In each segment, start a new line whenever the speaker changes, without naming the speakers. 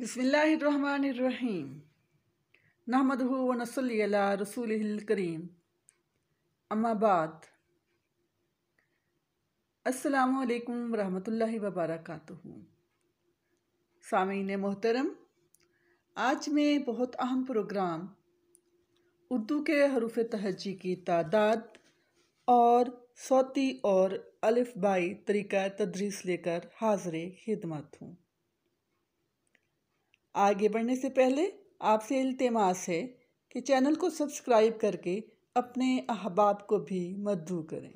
व नहमद अला रसूल करीम अम्माबाद रहमतुल्लाहि व बरकातुहु सामईन मोहतरम आज मैं बहुत अहम प्रोग्राम उर्दू के हरूफ तहजी की तादाद और सौती और बाई तरीका तदरीस लेकर हाजिर खिदमत हूँ आगे बढ़ने से पहले आपसे इल्तमास है कि चैनल को सब्सक्राइब करके अपने अहबाब को भी मद्दू करें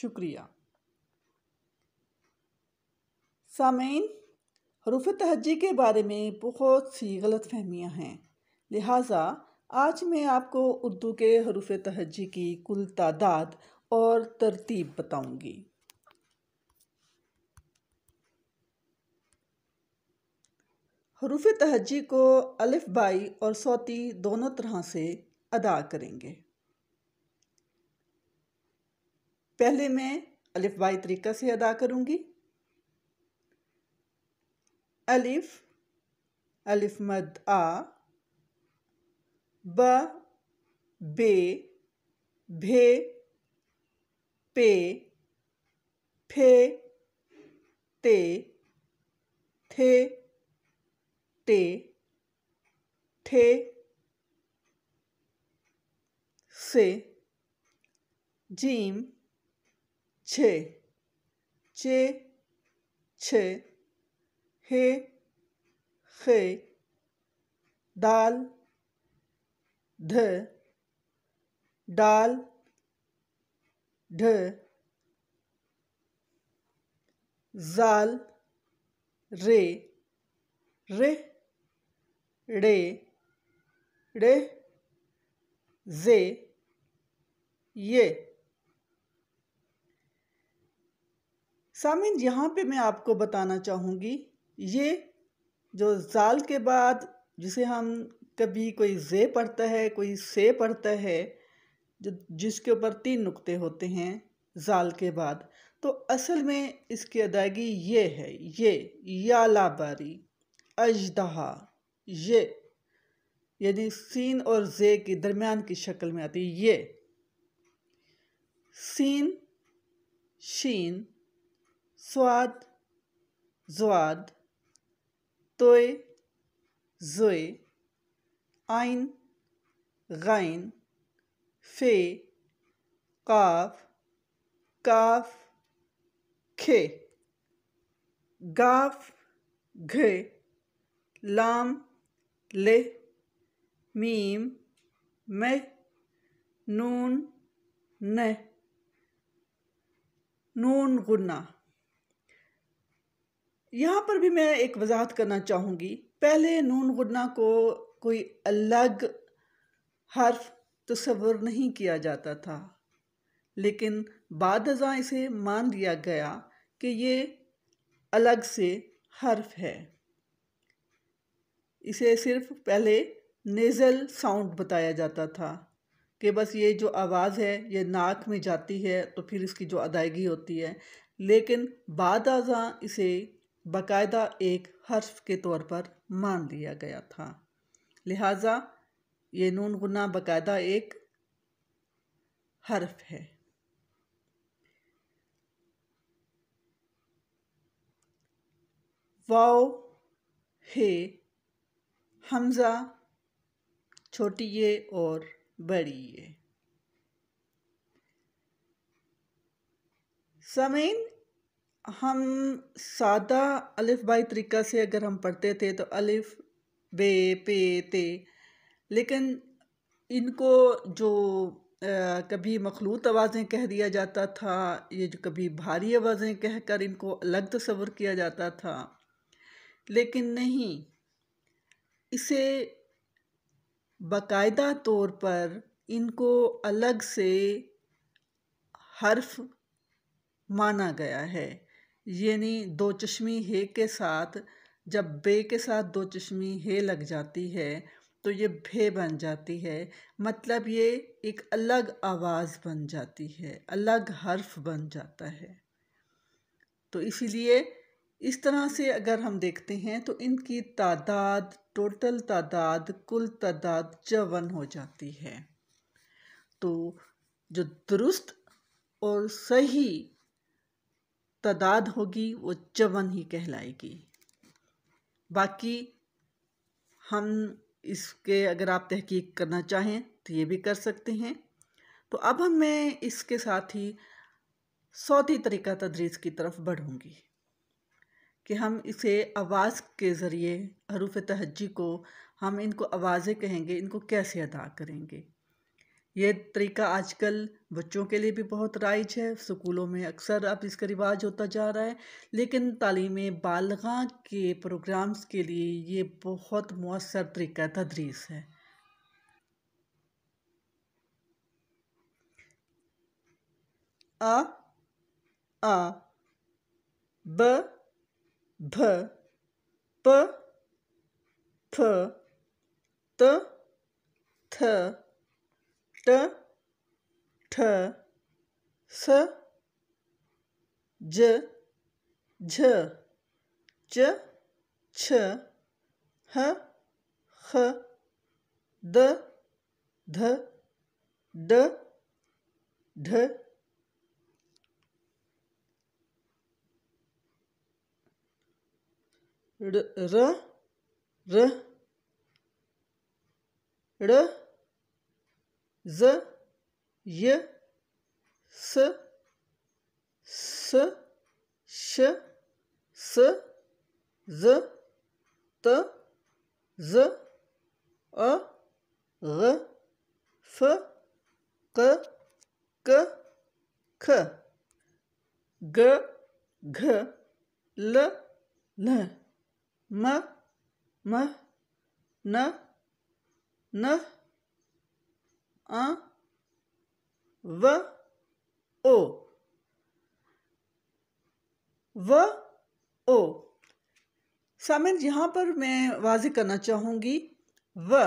शुक्रिया सामीन हरूफ तहजी के बारे में बहुत सी गलत फहमियाँ हैं लिहाजा आज मैं आपको उर्दू के हरूफ तहजी की कुल तादाद और तरतीब बताऊंगी हरूफ तहजी को अलिफ बाई और सौती दोनों तरह से अदा करेंगे पहले मैं अलिफ बाई तरीका से अदा करूँगी अलिफ अलिफ मद आ ब बे भे पे फे ते थे ते ठे से जीम छे चे छे हे खे दाल ध डाल ढ जाल रे रे रे रे जे ये सामिन यहाँ पे मैं आपको बताना चाहूँगी ये जो जाल के बाद जिसे हम कभी कोई जे पढ़ता है कोई से पढ़ता है जो जिसके ऊपर तीन नुक्ते होते हैं जाल के बाद तो असल में इसकी अदायगी ये है ये या लाबारी अजदहा ये यानी सीन और जे के दरमियान की शक्ल में आती है ये सीन शीन स्वाद जवाद तोय जोय आइन गाइन फे काफ काफ खे गाफ घे लाम ले मीम मे नून ने नून गुना यहाँ पर भी मैं एक वजाहत करना चाहूँगी पहले नून गुना को कोई अलग हर्फ तस्वर नहीं किया जाता था लेकिन बाद इसे मान लिया गया कि ये अलग से हर्फ है इसे सिर्फ पहले नेज़ल साउंड बताया जाता था कि बस ये जो आवाज़ है ये नाक में जाती है तो फिर इसकी जो अदायगी होती है लेकिन बाद आजा इसे बाकायदा एक हर्फ के तौर पर मान लिया गया था लिहाजा ये नून गुना बाकायदा एक हर्फ है वाओ हे हमज़ा छोटी ये और बड़ी ये समीन हम सादा अलिफ बाई तरीक़ा से अगर हम पढ़ते थे तो अलिफ बे पे ते लेकिन इनको जो आ, कभी मखलूत आवाज़ें कह दिया जाता था ये जो कभी भारी आवाज़ें कहकर इनको अलग तस्वर किया जाता था लेकिन नहीं इसे बाकायदा तौर पर इनको अलग से हर्फ माना गया है यानी दो चश्मी हे के साथ जब बे के साथ दो चश्मी हे लग जाती है तो ये भे बन जाती है मतलब ये एक अलग आवाज़ बन जाती है अलग हर्फ बन जाता है तो इसीलिए इस तरह से अगर हम देखते हैं तो इनकी तादाद टोटल तादाद कुल तादाद चवन हो जाती है तो जो दुरुस्त और सही तादाद होगी वो चवन ही कहलाएगी बाकी हम इसके अगर आप तहकीक करना चाहें तो ये भी कर सकते हैं तो अब हम मैं इसके साथ ही सौती तरीका तदरीस की तरफ बढ़ूँगी कि हम इसे आवाज़ के ज़रिए हरूफ तहजी को हम इनको आवाज़ें कहेंगे इनको कैसे अदा करेंगे ये तरीका आजकल बच्चों के लिए भी बहुत राइज है स्कूलों में अक्सर अब इसका रिवाज होता जा रहा है लेकिन तालीम बालगा के प्रोग्राम्स के लिए ये बहुत मौसर तरीका तदरीस है आ आ ब भ प फ त थ ट ठ स ज झ च छ ह ह द ध ड ढ R, R, R, R, Z, Y, S, S, Sh, S, Z, T, Z, A, G, F, Q, K, K, G, G, L, N. म म न न अ व ओ व ओ सामिन यहाँ पर मैं वाज करना चाहूँगी व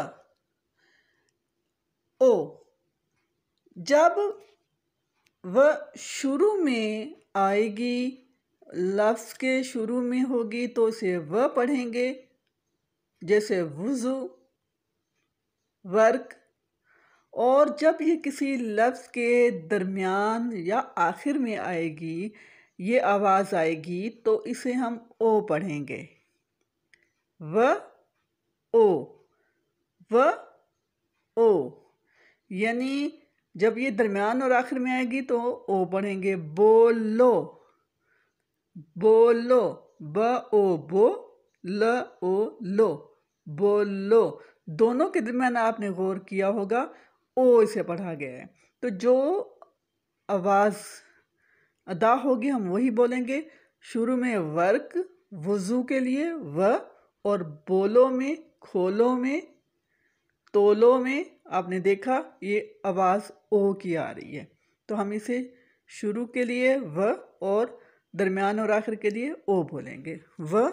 ओ जब व शुरू में आएगी लफ्ज़ के शुरू में होगी तो उसे व पढ़ेंगे जैसे वज़ू वर्क और जब ये किसी लफ्ज़ के दरमियान या आखिर में आएगी ये आवाज़ आएगी तो इसे हम ओ पढ़ेंगे व ओ व ओ यानी जब ये दरमियान और आखिर में आएगी तो ओ पढ़ेंगे बोलो बोलो ब ओ बो ल ओ लो बोलो दोनों के दरमियान आपने गौर किया होगा ओ इसे पढ़ा गया है तो जो आवाज़ अदा होगी हम वही बोलेंगे शुरू में वर्क वज़ू के लिए व और बोलो में खोलो में तोलो में आपने देखा ये आवाज़ ओ की आ रही है तो हम इसे शुरू के लिए व और दरमियान और आखिर के लिए ओ बोलेंगे व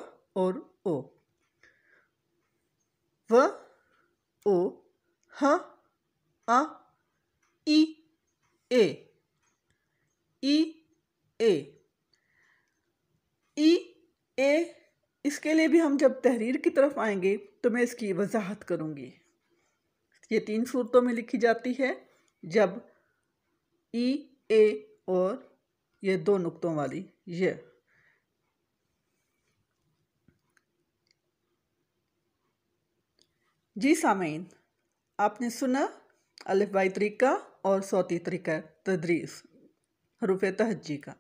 और ओ व ओ ह अ ई ए ई ए ई ए इसके लिए भी हम जब तहरीर की तरफ आएंगे तो मैं इसकी वजाहत करूंगी ये तीन सूरतों में लिखी जाती है जब ई ए और ये दो नुक्तों वाली ये जी सामीन आपने सुना अलिफबाई तरीका और सौती तरीका तदरीस हरूफ तहजी का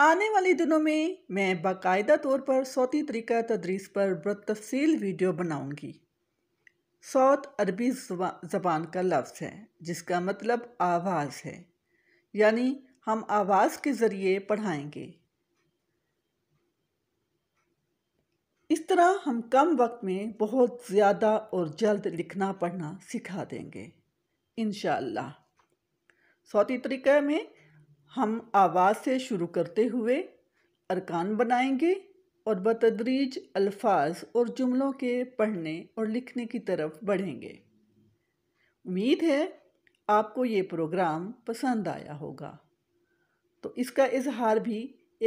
आने वाले दिनों में मैं बाकायदा तौर पर सौती तरीका तदरीस पर बतफसील वीडियो बनाऊंगी सौत अरबी ज़बान का लफ्ज़ है जिसका मतलब आवाज़ है यानी हम आवाज़ के ज़रिए पढ़ाएंगे इस तरह हम कम वक्त में बहुत ज़्यादा और जल्द लिखना पढ़ना सिखा देंगे इन सौती तरीक़े में हम आवाज़ से शुरू करते हुए अरकान बनाएंगे और बतदरीज अल्फाज और जुमलों के पढ़ने और लिखने की तरफ बढ़ेंगे उम्मीद है आपको ये प्रोग्राम पसंद आया होगा तो इसका इजहार भी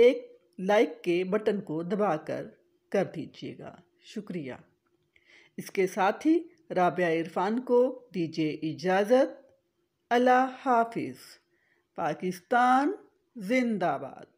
एक लाइक के बटन को दबाकर कर दीजिएगा शुक्रिया इसके साथ ही राबिया इरफान को दीजिए इजाज़त अल्लाह हाफिज़ पाकिस्तान जिंदाबाद